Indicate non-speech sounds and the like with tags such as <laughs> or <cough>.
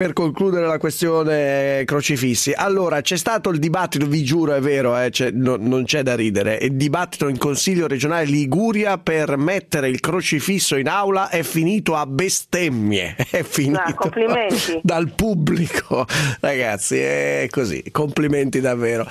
Per concludere la questione eh, crocifissi, allora c'è stato il dibattito, vi giuro è vero, eh, c'è, no, non c'è da ridere, il dibattito in Consiglio regionale Liguria per mettere il crocifisso in aula è finito a bestemmie, <laughs> è finito ah, no, <laughs> dal pubblico, ragazzi, è così, complimenti davvero.